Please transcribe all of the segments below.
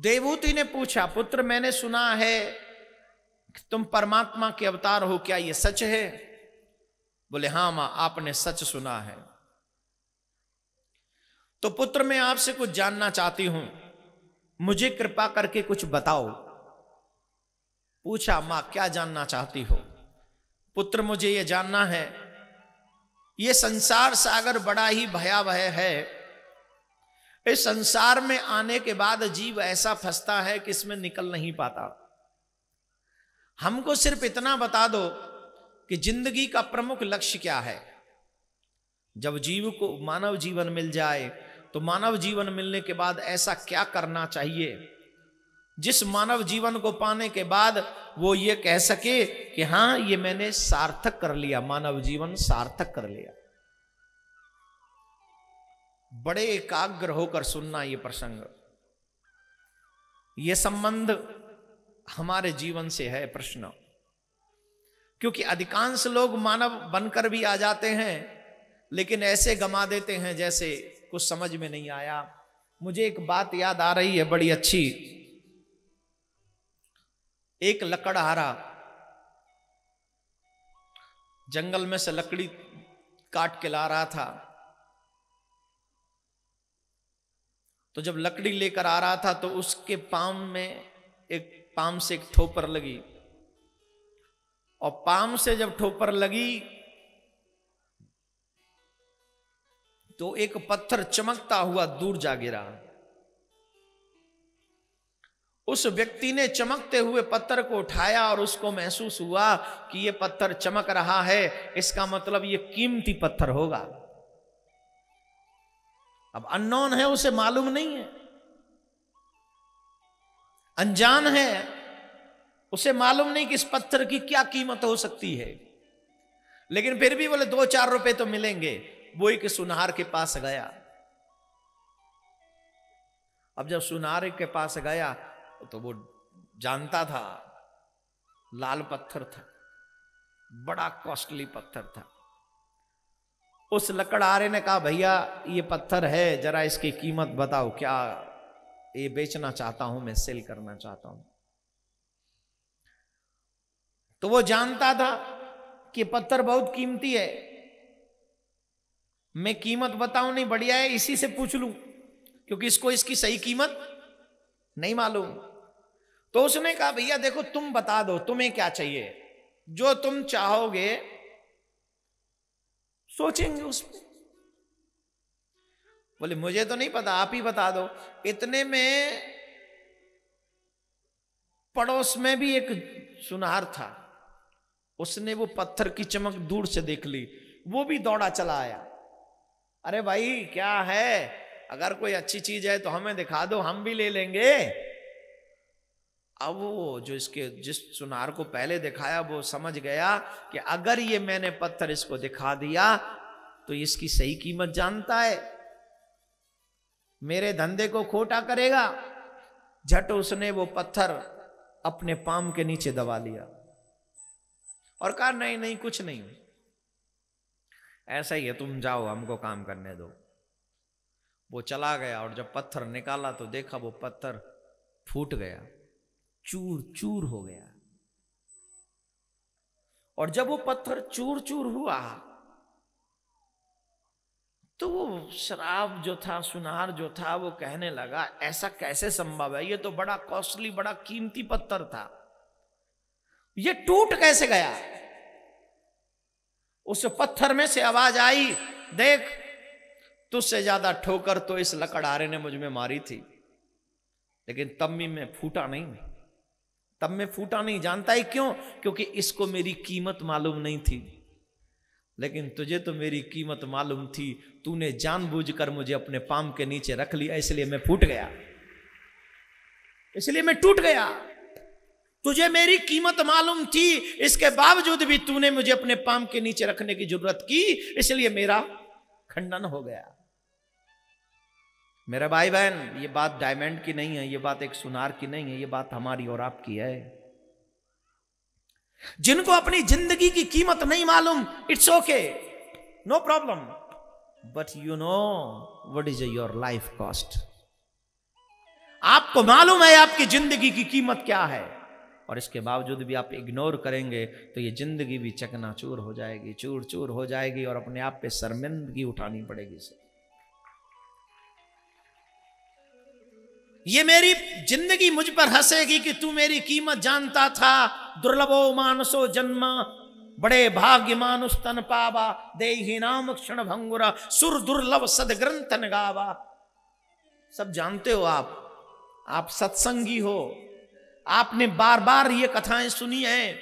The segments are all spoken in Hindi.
देवूति ने पूछा पुत्र मैंने सुना है कि तुम परमात्मा के अवतार हो क्या यह सच है बोले हां मां आपने सच सुना है तो पुत्र मैं आपसे कुछ जानना चाहती हूं मुझे कृपा करके कुछ बताओ पूछा मां क्या जानना चाहती हो पुत्र मुझे यह जानना है यह संसार सागर बड़ा ही भयावह है इस संसार में आने के बाद जीव ऐसा फंसता है कि इसमें निकल नहीं पाता हमको सिर्फ इतना बता दो कि जिंदगी का प्रमुख लक्ष्य क्या है जब जीव को मानव जीवन मिल जाए तो मानव जीवन मिलने के बाद ऐसा क्या करना चाहिए जिस मानव जीवन को पाने के बाद वो ये कह सके कि हां ये मैंने सार्थक कर लिया मानव जीवन सार्थक कर लिया बड़े एकाग्र होकर सुनना ये प्रसंग ये संबंध हमारे जीवन से है प्रश्न क्योंकि अधिकांश लोग मानव बनकर भी आ जाते हैं लेकिन ऐसे गमा देते हैं जैसे कुछ समझ में नहीं आया मुझे एक बात याद आ रही है बड़ी अच्छी एक लकड़हारा जंगल में से लकड़ी काट के ला रहा था तो जब लकड़ी लेकर आ रहा था तो उसके पाम में एक पाम से एक ठोपर लगी और पाम से जब ठोपर लगी तो एक पत्थर चमकता हुआ दूर जा गिरा उस व्यक्ति ने चमकते हुए पत्थर को उठाया और उसको महसूस हुआ कि यह पत्थर चमक रहा है इसका मतलब यह कीमती पत्थर होगा अब अननोन है उसे मालूम नहीं है अनजान है उसे मालूम नहीं कि इस पत्थर की क्या कीमत हो सकती है लेकिन फिर भी बोले दो चार रुपए तो मिलेंगे वो एक सुनहार के पास गया अब जब सुनार के पास गया तो वो जानता था लाल पत्थर था बड़ा कॉस्टली पत्थर था उस लकड़हारे ने कहा भैया ये पत्थर है जरा इसकी कीमत बताओ क्या ये बेचना चाहता हूं मैं सेल करना चाहता हूं तो वो जानता था कि पत्थर बहुत कीमती है मैं कीमत बताऊं नहीं बढ़िया है इसी से पूछ लू क्योंकि इसको इसकी सही कीमत नहीं मालूम तो उसने कहा भैया देखो तुम बता दो तुम्हें क्या चाहिए जो तुम चाहोगे सोचेंगे उसमें बोले मुझे तो नहीं पता आप ही बता दो इतने में पड़ोस में भी एक सुनार था उसने वो पत्थर की चमक दूर से देख ली वो भी दौड़ा चला आया अरे भाई क्या है अगर कोई अच्छी चीज है तो हमें दिखा दो हम भी ले लेंगे अब वो जो इसके जिस सुनार को पहले दिखाया वो समझ गया कि अगर ये मैंने पत्थर इसको दिखा दिया तो इसकी सही कीमत जानता है मेरे धंधे को खोटा करेगा झट उसने वो पत्थर अपने पाम के नीचे दबा लिया और कहा नहीं नहीं कुछ नहीं ऐसा ही है तुम जाओ हमको काम करने दो वो चला गया और जब पत्थर निकाला तो देखा वो पत्थर फूट गया चूर चूर हो गया और जब वो पत्थर चूर चूर हुआ तो वो शराब जो था सुनार जो था वो कहने लगा ऐसा कैसे संभव है ये तो बड़ा कॉस्टली बड़ा कीमती पत्थर था ये टूट कैसे गया उस पत्थर में से आवाज आई देख तुझसे ज्यादा ठोकर तो इस लकड़ारे ने मुझ में मारी थी लेकिन तम्मी में फूटा नहीं तब मैं फूटा नहीं जानता है क्यों क्योंकि इसको मेरी कीमत मालूम नहीं थी लेकिन तुझे तो मेरी कीमत मालूम थी तूने जानबूझकर मुझे अपने पाम के नीचे रख लिया इसलिए मैं फूट गया इसलिए मैं टूट गया तुझे मेरी कीमत मालूम थी इसके बावजूद भी तूने मुझे अपने पाम के नीचे रखने की जरूरत की इसलिए मेरा खंडन हो गया मेरा भाई बहन ये बात डायमंड की नहीं है ये बात एक सुनार की नहीं है ये बात हमारी और आपकी है जिनको अपनी जिंदगी की कीमत नहीं मालूम it's okay no problem but you know what is your life cost आपको मालूम है आपकी जिंदगी की कीमत क्या है और इसके बावजूद भी आप इग्नोर करेंगे तो ये जिंदगी भी चकनाचूर हो जाएगी चूर चूर हो जाएगी और अपने आप पे शर्मिंदगी उठानी पड़ेगी इसे ये मेरी जिंदगी मुझ पर हंसेगी कि तू मेरी कीमत जानता था दुर्लभो मानसो जन्म बड़े भाग्य मानुष तन पावा दे नाम क्षण भंगुरा सुर दुर्लभ सदग्रंथन गावा सब जानते हो आप आप सत्संगी हो आपने बार बार ये कथाएं सुनी हैं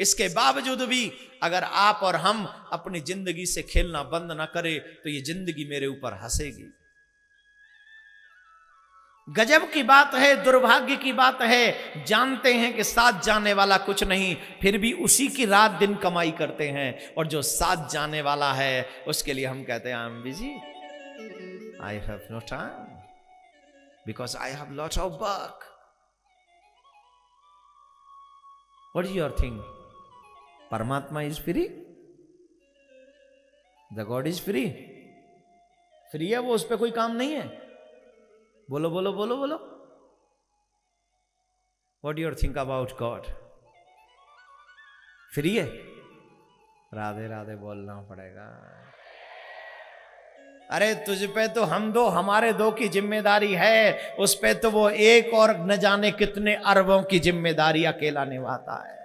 इसके बावजूद भी अगर आप और हम अपनी जिंदगी से खेलना बंद ना करें तो ये जिंदगी मेरे ऊपर हंसेगी गजब की बात है दुर्भाग्य की बात है जानते हैं कि साथ जाने वाला कुछ नहीं फिर भी उसी की रात दिन कमाई करते हैं और जो साथ जाने वाला है उसके लिए हम कहते हैं I am busy I have no time because I have lot of work what is your thing परमात्मा is free the god is free free है वो उस पर कोई काम नहीं है बोलो बोलो बोलो बोलो what your think about God free है राधे राधे बोलना पड़ेगा अरे तुझ पे तो हम दो हमारे दो की जिम्मेदारी है उस पे तो वो एक और न जाने कितने अरबों की जिम्मेदारी अकेला निभाता है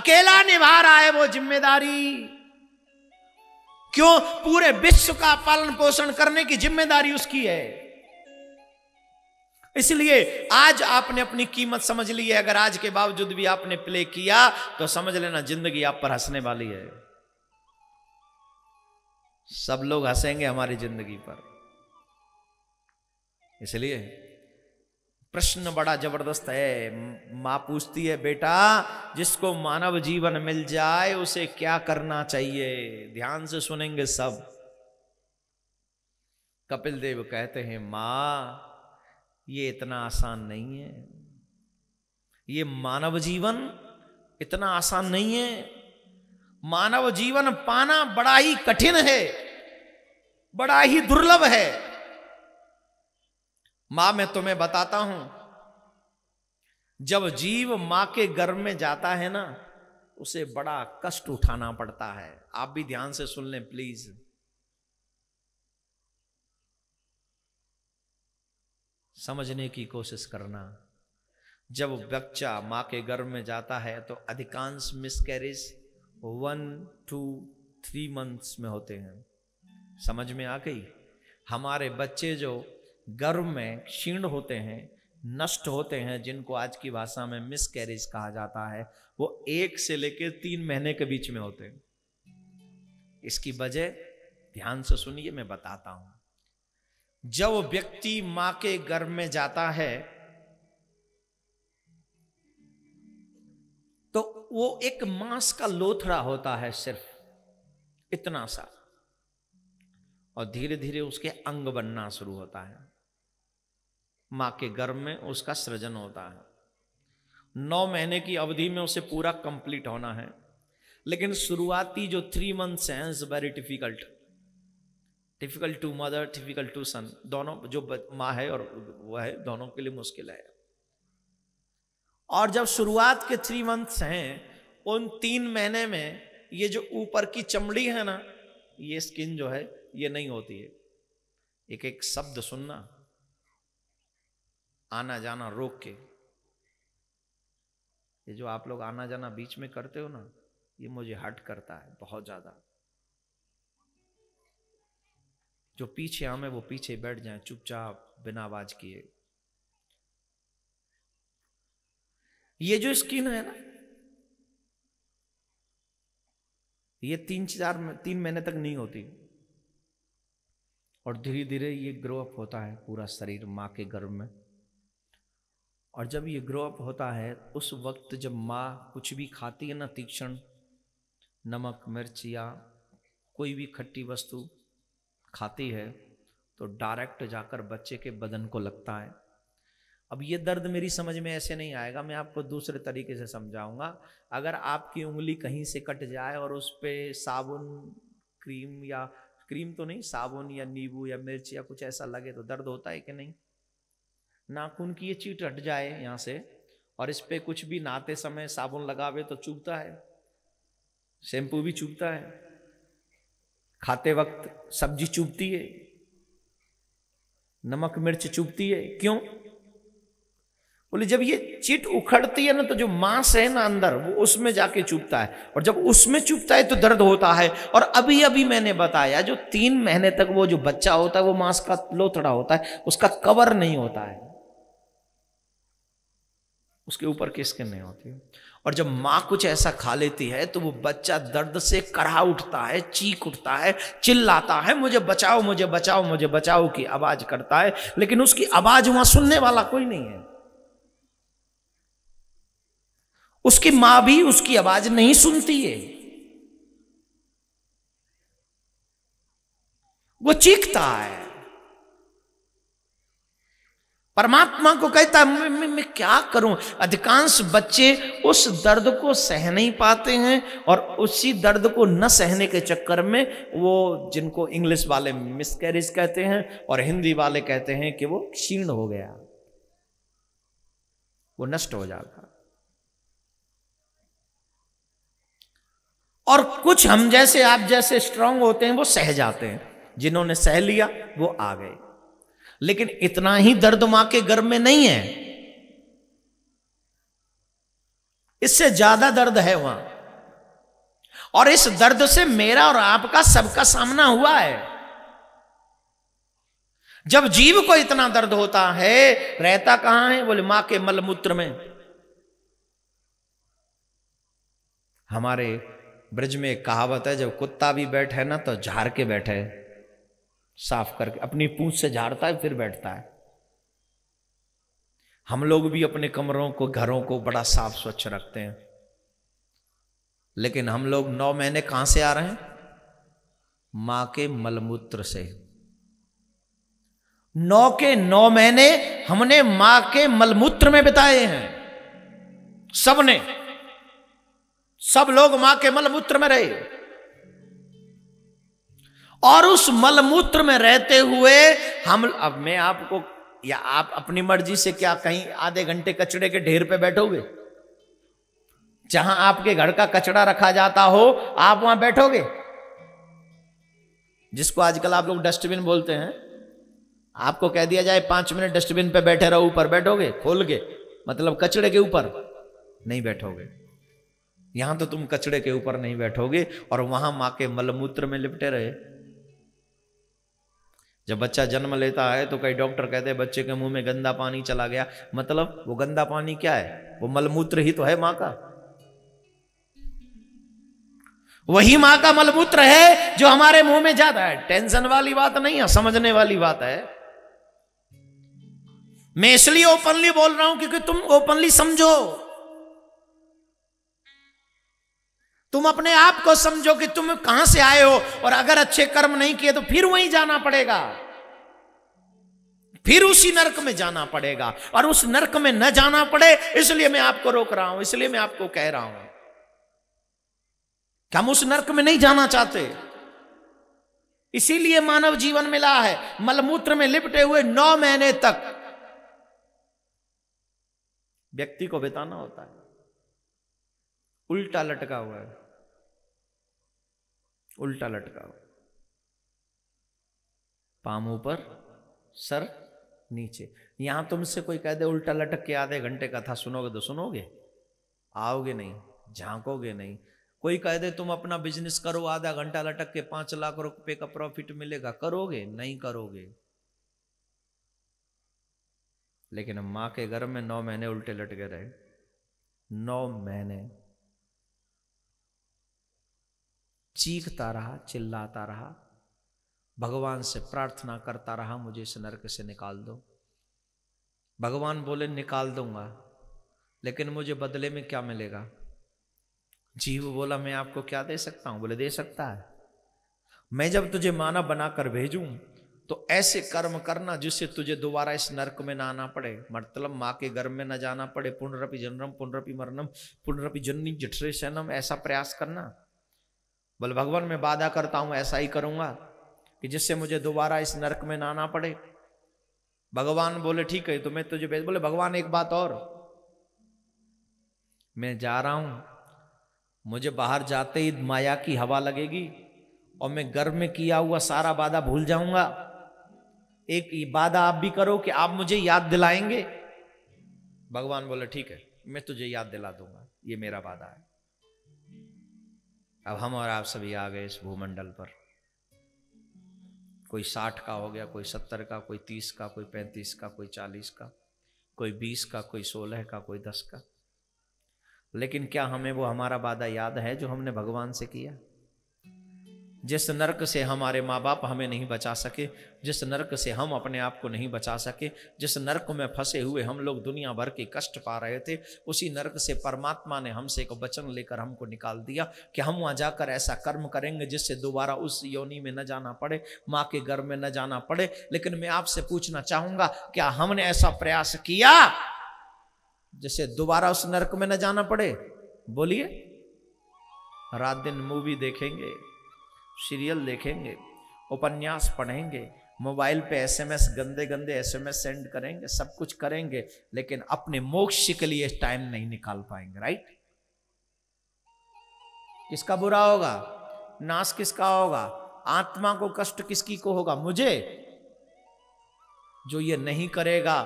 अकेला निभा रहा है वो जिम्मेदारी क्यों पूरे विश्व का पालन पोषण करने की जिम्मेदारी उसकी है इसलिए आज आपने अपनी कीमत समझ ली है अगर आज के बावजूद भी आपने प्ले किया तो समझ लेना जिंदगी आप पर हंसने वाली है सब लोग हंसेंगे हमारी जिंदगी पर इसलिए प्रश्न बड़ा जबरदस्त है माँ पूछती है बेटा जिसको मानव जीवन मिल जाए उसे क्या करना चाहिए ध्यान से सुनेंगे सब कपिल देव कहते हैं माँ ये इतना आसान नहीं है ये मानव जीवन इतना आसान नहीं है मानव जीवन पाना बड़ा ही कठिन है बड़ा ही दुर्लभ है मां मैं तुम्हें बताता हूं जब जीव मां के गर्भ में जाता है ना उसे बड़ा कष्ट उठाना पड़ता है आप भी ध्यान से सुन लें प्लीज समझने की कोशिश करना जब बच्चा मां के गर्भ में जाता है तो अधिकांश miscarriage one two three months में होते हैं समझ में आ गई हमारे बच्चे जो गर्भ में क्षीण होते हैं नष्ट होते हैं जिनको आज की भाषा में मिस कैरेज कहा जाता है वो एक से लेकर तीन महीने के बीच में होते हैं इसकी वजह ध्यान से सुनिए मैं बताता हूं जब व्यक्ति मां के गर्भ में जाता है तो वो एक मांस का लोथड़ा होता है सिर्फ इतना सा और धीरे धीरे उसके अंग बनना शुरू होता है माँ के गर्भ में उसका सृजन होता है नौ महीने की अवधि में उसे पूरा कंप्लीट होना है लेकिन शुरुआती जो थ्री मंथ्स हैं is very difficult difficult to mother difficult to son दोनों जो माँ है और वह है दोनों के लिए मुश्किल है और जब शुरुआत के थ्री मंथ्स हैं उन तीन महीने में ये जो ऊपर की चमड़ी है ना ये स्किन जो है ये नहीं होती है एक एक शब्द सुनना आना जाना रोक के ये जो आप लोग आना जाना बीच में करते हो ना ये मुझे हट करता है बहुत ज़्यादा जो पीछे हमें वो पीछे बैठ जाए चुपचाप बिना आवाज किए ये जो स्किन है ना ये तीन चार तीन महीने तक नहीं होती और धीरे धीरे ये ग्रो अप होता है पूरा शरीर माँ के गर्भ में और जब ये ग्रो अप होता है उस वक्त जब माँ कुछ भी खाती है ना तीक्ष्ण नमक मिर्च या कोई भी खट्टी वस्तु खाती है तो डायरेक्ट जाकर बच्चे के बदन को लगता है अब ये दर्द मेरी समझ में ऐसे नहीं आएगा मैं आपको दूसरे तरीके से समझाऊंगा अगर आपकी उंगली कहीं से कट जाए और उस पर साबुन क्रीम या क्रीम तो नहीं साबुन या नींबू या मिर्च या कुछ ऐसा लगे तो दर्द होता है कि नहीं नाखून की ये चीट हट जाए यहाँ से और इस पर कुछ भी नहाते समय साबुन लगावे तो चुभता है शैम्पू भी चुभता है खाते वक्त सब्जी चुभती है नमक मिर्च चुभती है क्यों बोले जब ये चीट उखड़ती है ना तो जो मांस है ना अंदर वो उसमें जाके चुभता है और जब उसमें चुभता है तो दर्द होता है और अभी अभी मैंने बताया जो तीन महीने तक वो जो बच्चा होता है वो मांस का लोथड़ा होता है उसका कवर नहीं होता है उसके ऊपर किस करने होती है और जब माँ कुछ ऐसा खा लेती है तो वो बच्चा दर्द से कड़ा उठता है चीख उठता है चिल्लाता है मुझे बचाओ मुझे बचाओ मुझे बचाओ की आवाज करता है लेकिन उसकी आवाज वहां सुनने वाला कोई नहीं है उसकी मां भी उसकी आवाज नहीं सुनती है वो चीखता है परमात्मा को कहता है मैं, मैं, मैं क्या करूं अधिकांश बच्चे उस दर्द को सह नहीं पाते हैं और उसी दर्द को न सहने के चक्कर में वो जिनको इंग्लिश वाले मिसकैरेज कहते हैं और हिंदी वाले कहते हैं कि वो क्षीण हो गया वो नष्ट हो जाता और कुछ हम जैसे आप जैसे स्ट्रांग होते हैं वो सह जाते हैं जिन्होंने सह लिया वो आ गए लेकिन इतना ही दर्द मां के गर्भ में नहीं है इससे ज्यादा दर्द है वहां और इस दर्द से मेरा और आपका सबका सामना हुआ है जब जीव को इतना दर्द होता है रहता कहां है बोले मां के मलमूत्र में हमारे ब्रज में कहावत है जब कुत्ता भी बैठे ना तो झार के बैठे साफ करके अपनी पूंछ से झाड़ता है फिर बैठता है हम लोग भी अपने कमरों को घरों को बड़ा साफ स्वच्छ रखते हैं लेकिन हम लोग नौ महीने कहां से आ रहे हैं मां के मलमूत्र से नौ के नौ महीने हमने मां के मलमूत्र में बिताए हैं सबने सब लोग मां के मलमूत्र में रहे और उस मलमूत्र में रहते हुए हम अब मैं आपको या आप अपनी मर्जी से क्या कहीं आधे घंटे कचड़े के ढेर पे बैठोगे जहां आपके घर का कचड़ा रखा जाता हो आप वहां बैठोगे जिसको आजकल आप लोग डस्टबिन बोलते हैं आपको कह दिया जाए पांच मिनट डस्टबिन पे बैठे रहो ऊपर बैठोगे खोल के मतलब कचड़े के ऊपर नहीं बैठोगे यहां तो तुम कचड़े के ऊपर नहीं बैठोगे और वहां माँ के मलमूत्र में लिपटे रहे जब बच्चा जन्म लेता है तो कई डॉक्टर कहते हैं बच्चे के मुंह में गंदा पानी चला गया मतलब वो गंदा पानी क्या है वो मलमूत्र ही तो है मां का वही मां का मलमूत्र है जो हमारे मुंह में जाता है टेंशन वाली बात नहीं है समझने वाली बात है मैं इसलिए ओपनली बोल रहा हूं क्योंकि तुम ओपनली समझो तुम अपने आप को समझो कि तुम कहां से आए हो और अगर अच्छे कर्म नहीं किए तो फिर वहीं जाना पड़ेगा फिर उसी नरक में जाना पड़ेगा और उस नरक में न जाना पड़े इसलिए मैं आपको रोक रहा हूं इसलिए मैं आपको कह रहा हूं कि हम उस नरक में नहीं जाना चाहते इसीलिए मानव जीवन मिला है मलमूत्र में लिपटे हुए नौ महीने तक व्यक्ति को बिताना होता है उल्टा लटका हुआ है उल्टा लटकाओ पाम ऊपर सर नीचे यहां तुमसे कोई कह दे उल्टा लटक के आधे घंटे कथा सुनोगे तो सुनोगे आओगे नहीं झांकोगे नहीं कोई कह दे तुम अपना बिजनेस करो आधा घंटा लटक के पांच लाख रुपए का प्रॉफिट मिलेगा करोगे नहीं करोगे लेकिन माँ के घर में नौ महीने उल्टे लटके रहे नौ महीने चीखता रहा चिल्लाता रहा भगवान से प्रार्थना करता रहा मुझे इस नरक से निकाल दो भगवान बोले निकाल दूंगा लेकिन मुझे बदले में क्या मिलेगा जीव बोला मैं आपको क्या दे सकता हूं बोले दे सकता है मैं जब तुझे माना बनाकर भेजूं तो ऐसे कर्म करना जिससे तुझे दोबारा इस नरक में ना आना पड़े मतलब माँ के गर्भ में ना जाना पड़े पुनरपि जन्म पुनरपि मरनम पुनरपि जननी जठरे सनम ऐसा प्रयास करना बोले भगवान मैं वादा करता हूं ऐसा ही करूंगा कि जिससे मुझे दोबारा इस नरक में ना आना पड़े भगवान बोले ठीक है तो मैं तुझे भेज बोले भगवान एक बात और मैं जा रहा हूं मुझे बाहर जाते ही माया की हवा लगेगी और मैं गर्व में किया हुआ सारा वादा भूल जाऊंगा एक वादा आप भी करो कि आप मुझे याद दिलाएंगे भगवान बोले ठीक है मैं तुझे याद दिला दूंगा ये मेरा वादा है अब हम और आप सभी आ गए इस भूमंडल पर कोई साठ का हो गया कोई सत्तर का कोई तीस का कोई पैंतीस का कोई चालीस का कोई बीस का कोई सोलह का कोई दस का लेकिन क्या हमें वो हमारा वादा याद है जो हमने भगवान से किया जिस नरक से हमारे माँ बाप हमें नहीं बचा सके जिस नरक से हम अपने आप को नहीं बचा सके जिस नरक में फंसे हुए हम लोग दुनिया भर के कष्ट पा रहे थे उसी नरक से परमात्मा ने हमसे एक वचन लेकर हमको निकाल दिया कि हम वहाँ जाकर ऐसा कर्म करेंगे जिससे दोबारा उस योनि में न जाना पड़े माँ के घर में न जाना पड़े लेकिन मैं आपसे पूछना चाहूँगा क्या हमने ऐसा प्रयास किया जिससे दोबारा उस नरक में न जाना पड़े बोलिए रात दिन मूवी देखेंगे सीरियल देखेंगे उपन्यास पढ़ेंगे मोबाइल पे एसएमएस गंदे गंदे एसएमएस सेंड करेंगे सब कुछ करेंगे लेकिन अपने मोक्ष के लिए टाइम नहीं निकाल पाएंगे राइट किसका बुरा होगा नाश किसका होगा आत्मा को कष्ट किसकी को होगा मुझे जो ये नहीं करेगा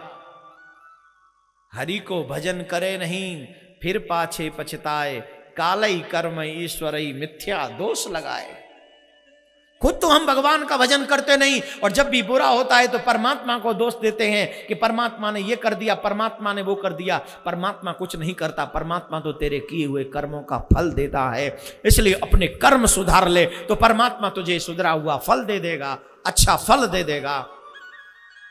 हरि को भजन करे नहीं फिर पाछे पछताए कालई कर्म ईश्वरई मिथ्या दोष लगाए खुद तो हम भगवान का भजन करते नहीं और जब भी बुरा होता है तो परमात्मा को दोष देते हैं कि परमात्मा ने ये कर दिया परमात्मा ने वो कर दिया परमात्मा कुछ नहीं करता परमात्मा तो तेरे किए हुए कर्मों का फल देता है इसलिए अपने कर्म सुधार ले तो परमात्मा तुझे सुधरा हुआ फल दे देगा अच्छा फल दे देगा